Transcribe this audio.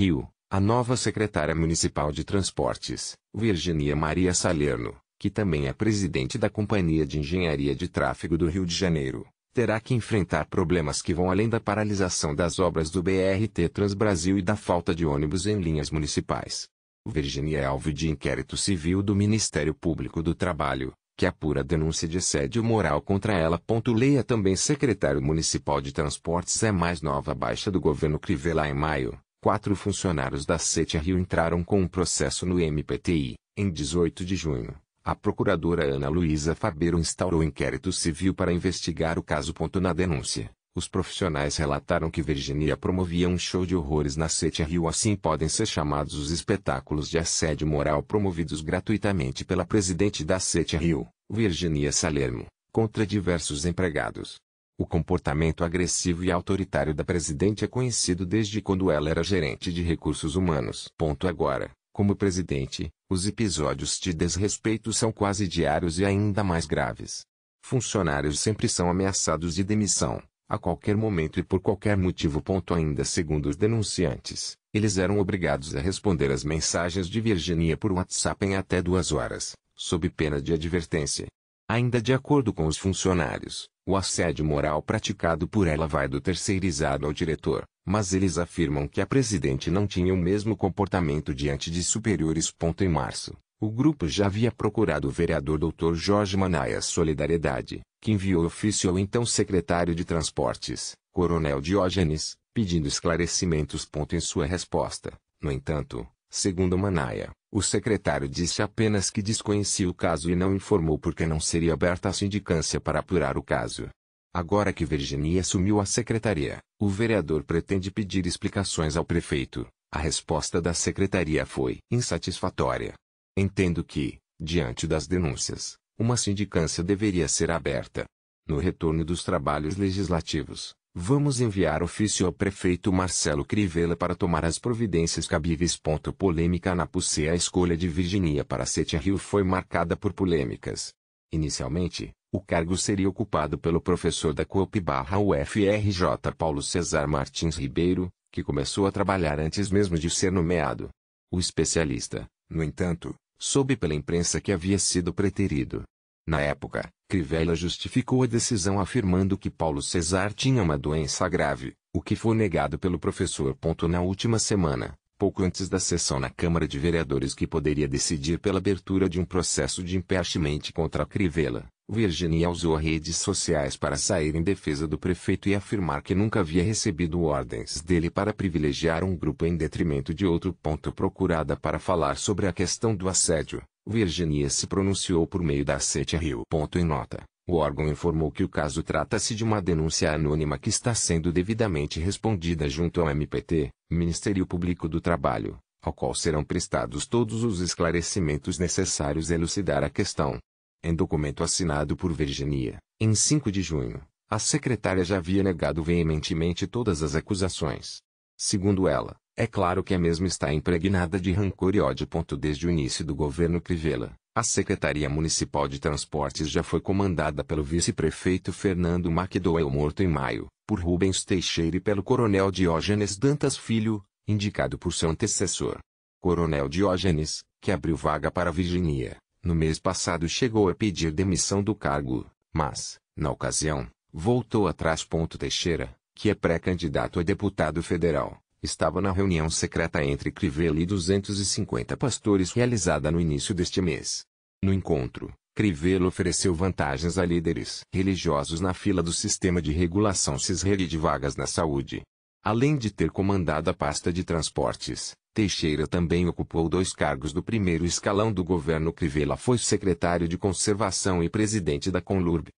Rio, a nova secretária municipal de transportes, Virginia Maria Salerno, que também é presidente da Companhia de Engenharia de Tráfego do Rio de Janeiro, terá que enfrentar problemas que vão além da paralisação das obras do BRT Transbrasil e da falta de ônibus em linhas municipais. Virginia é alvo de inquérito civil do Ministério Público do Trabalho, que apura denúncia de assédio moral contra ela. Leia também Secretário Municipal de Transportes é mais nova baixa do governo Crivella em maio quatro funcionários da CET Rio entraram com um processo no MPTI. Em 18 de junho, a procuradora Ana Luísa Fabero instaurou inquérito civil para investigar o caso. Na denúncia, os profissionais relataram que Virginia promovia um show de horrores na CET Rio. Assim podem ser chamados os espetáculos de assédio moral promovidos gratuitamente pela presidente da CET Rio, Virginia Salermo, contra diversos empregados. O comportamento agressivo e autoritário da presidente é conhecido desde quando ela era gerente de recursos humanos. Ponto agora, como presidente, os episódios de desrespeito são quase diários e ainda mais graves. Funcionários sempre são ameaçados de demissão, a qualquer momento e por qualquer motivo. Ponto ainda segundo os denunciantes, eles eram obrigados a responder às mensagens de Virginia por WhatsApp em até duas horas, sob pena de advertência. Ainda de acordo com os funcionários, o assédio moral praticado por ela vai do terceirizado ao diretor, mas eles afirmam que a presidente não tinha o mesmo comportamento diante de superiores. Em março, o grupo já havia procurado o vereador Dr. Jorge Manaia Solidariedade, que enviou ofício ao então secretário de Transportes, Coronel Diógenes, pedindo esclarecimentos. Em sua resposta, no entanto, segundo Manaia, o secretário disse apenas que desconhecia o caso e não informou porque não seria aberta a sindicância para apurar o caso. Agora que Virginia assumiu a secretaria, o vereador pretende pedir explicações ao prefeito. A resposta da secretaria foi insatisfatória. Entendo que, diante das denúncias, uma sindicância deveria ser aberta. No retorno dos trabalhos legislativos, Vamos enviar ofício ao prefeito Marcelo Crivella para tomar as providências cabíveis. Ponto polêmica na PUC A escolha de Virginia para Sete Rio foi marcada por polêmicas. Inicialmente, o cargo seria ocupado pelo professor da COP barra UFRJ Paulo Cesar Martins Ribeiro, que começou a trabalhar antes mesmo de ser nomeado. O especialista, no entanto, soube pela imprensa que havia sido preterido. Na época, Crivella justificou a decisão afirmando que Paulo César tinha uma doença grave, o que foi negado pelo professor. Na última semana, pouco antes da sessão na Câmara de Vereadores que poderia decidir pela abertura de um processo de impeachment contra Crivella, Virginia usou redes sociais para sair em defesa do prefeito e afirmar que nunca havia recebido ordens dele para privilegiar um grupo em detrimento de outro. Ponto procurada para falar sobre a questão do assédio, Virginia se pronunciou por meio da Sete Rio. em nota. O órgão informou que o caso trata-se de uma denúncia anônima que está sendo devidamente respondida junto ao MPT, Ministério Público do Trabalho, ao qual serão prestados todos os esclarecimentos necessários a elucidar a questão. Em documento assinado por Virginia, em 5 de junho, a secretária já havia negado veementemente todas as acusações. Segundo ela, é claro que a mesma está impregnada de rancor e ódio. Desde o início do governo Crivella, a Secretaria Municipal de Transportes já foi comandada pelo vice-prefeito Fernando McDowell morto em maio, por Rubens Teixeira e pelo coronel Diógenes Dantas Filho, indicado por seu antecessor. Coronel Diógenes, que abriu vaga para Virginia, no mês passado chegou a pedir demissão do cargo, mas, na ocasião, voltou atrás. Teixeira, que é pré-candidato a deputado federal, estava na reunião secreta entre Crivella e 250 pastores realizada no início deste mês. No encontro, Crivella ofereceu vantagens a líderes religiosos na fila do sistema de regulação CISREG de vagas na saúde, Além de ter comandado a pasta de transportes, Teixeira também ocupou dois cargos do primeiro escalão do governo Crivella foi secretário de Conservação e presidente da Conlurb,